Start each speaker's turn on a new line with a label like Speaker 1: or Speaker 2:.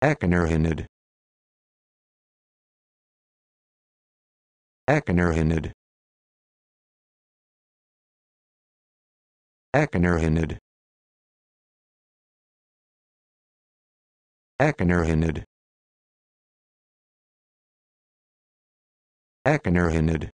Speaker 1: Ekinerhinid. Ekinerhinid. Ekinerhinid. Ekinerhinid. Ekinerhinid.